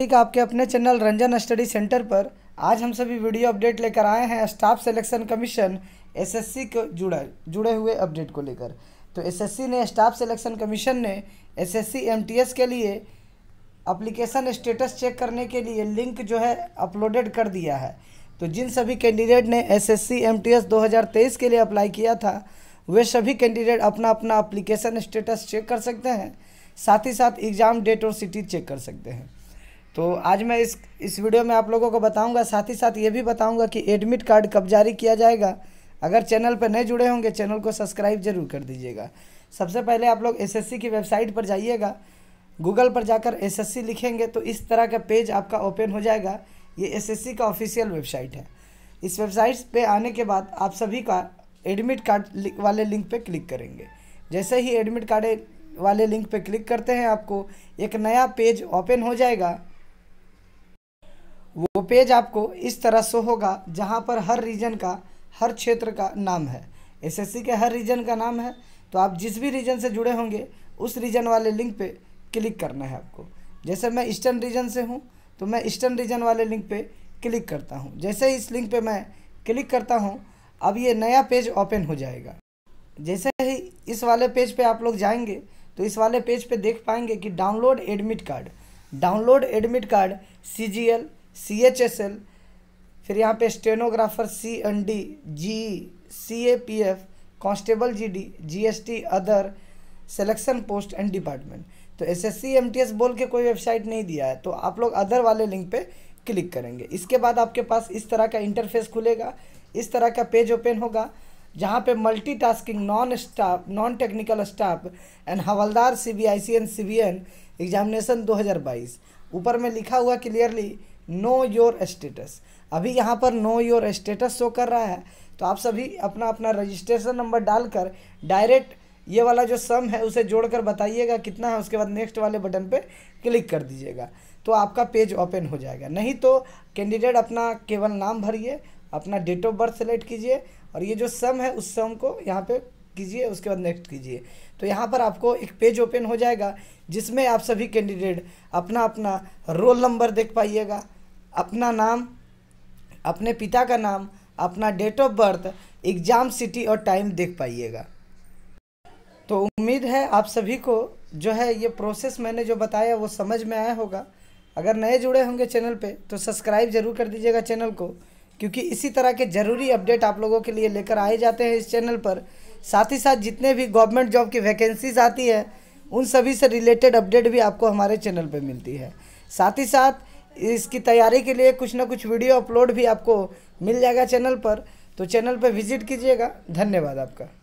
ठीक आपके अपने चैनल रंजन स्टडी सेंटर पर आज हम सभी वीडियो अपडेट लेकर आए हैं स्टाफ सिलेक्शन कमीशन एसएससी को जुड़ा जुड़े हुए अपडेट को लेकर तो एसएससी ने स्टाफ सिलेक्शन कमीशन ने एसएससी एमटीएस के लिए अप्लीकेशन स्टेटस चेक करने के लिए लिंक जो है अपलोडेड कर दिया है तो जिन सभी कैंडिडेट ने एस एस के लिए अप्लाई किया था वे सभी कैंडिडेट अपना अपना अप्लीकेशन स्टेटस चेक कर सकते हैं साथ ही साथ एग्ज़ाम डेट और सिटी चेक कर सकते हैं तो आज मैं इस इस वीडियो में आप लोगों को बताऊंगा साथ ही साथ ये भी बताऊंगा कि एडमिट कार्ड कब जारी किया जाएगा अगर चैनल पर नए जुड़े होंगे चैनल को सब्सक्राइब जरूर कर दीजिएगा सबसे पहले आप लोग एसएससी की वेबसाइट पर जाइएगा गूगल पर जाकर एसएससी लिखेंगे तो इस तरह का पेज आपका ओपन हो जाएगा ये एस का ऑफिशियल वेबसाइट है इस वेबसाइट पर आने के बाद आप सभी का एडमिट कार्ड वाले लिंक पर क्लिक करेंगे जैसे ही एडमिट कार्ड वाले लिंक पर क्लिक करते हैं आपको एक नया पेज ओपन हो जाएगा वो पेज आपको इस तरह से होगा जहाँ पर हर रीजन का हर क्षेत्र का नाम है एसएससी के हर रीजन का नाम है तो आप जिस भी रीजन से जुड़े होंगे उस रीजन वाले लिंक पे क्लिक करना है आपको जैसे मैं ईस्टर्न रीजन से हूँ तो मैं ईस्टर्न रीजन वाले लिंक पे क्लिक करता हूँ जैसे ही इस लिंक पे मैं क्लिक करता हूँ अब ये नया पेज ओपन हो जाएगा जैसे ही इस वाले पेज पे आप लोग जाएंगे तो इस वाले पेज पे देख पाएंगे कि download admit card download admit card C G L C H S L फिर यहाँ पे stenographer C and D G C A P F constable G D G S T other selection post and department तो S S C M T S बोल के कोई website नहीं दिया है तो आप लोग अदर वाले लिंक पे क्लिक करेंगे इसके बाद आपके पास इस तरह का इंटरफेस खुलेगा इस तरह का पेज ओपन होगा जहाँ पे multitasking non staff non technical staff and हवलदार C B I C and C B N examination दो हज़ार बाईस ऊपर में लिखा हुआ क्लियरली नो योर स्टेटस अभी यहाँ पर नो योर स्टेटस शो कर रहा है तो आप सभी अपना अपना रजिस्ट्रेशन नंबर डालकर डायरेक्ट ये वाला जो सम है उसे जोड़कर बताइएगा कितना है उसके बाद नेक्स्ट वाले बटन पे क्लिक कर दीजिएगा तो आपका पेज ओपन हो जाएगा नहीं तो कैंडिडेट अपना केवल नाम भरिए अपना डेट ऑफ बर्थ सेलेक्ट कीजिए और ये जो सम है उस सम को यहाँ पे कीजिए उसके बाद नेक्स्ट कीजिए तो यहाँ पर आपको एक पेज ओपन हो जाएगा जिसमें आप सभी कैंडिडेट अपना अपना रोल नंबर देख पाइएगा अपना नाम अपने पिता का नाम अपना date of birth exam city और टाइम देख पाइएगा तो उम्मीद है आप सभी को जो है ये प्रोसेस मैंने जो बताया वो समझ में आया होगा अगर नए जुड़े होंगे चैनल पे तो सब्सक्राइब जरूर कर दीजिएगा चैनल को क्योंकि इसी तरह के ज़रूरी अपडेट आप लोगों के लिए लेकर आए जाते हैं इस चैनल पर साथ ही साथ जितने भी गवर्नमेंट जॉब की वैकेंसीज आती है उन सभी से रिलेटेड अपडेट भी आपको हमारे चैनल पर मिलती है साथ ही साथ इसकी तैयारी के लिए कुछ ना कुछ वीडियो अपलोड भी आपको मिल जाएगा चैनल पर तो चैनल पर विज़िट कीजिएगा धन्यवाद आपका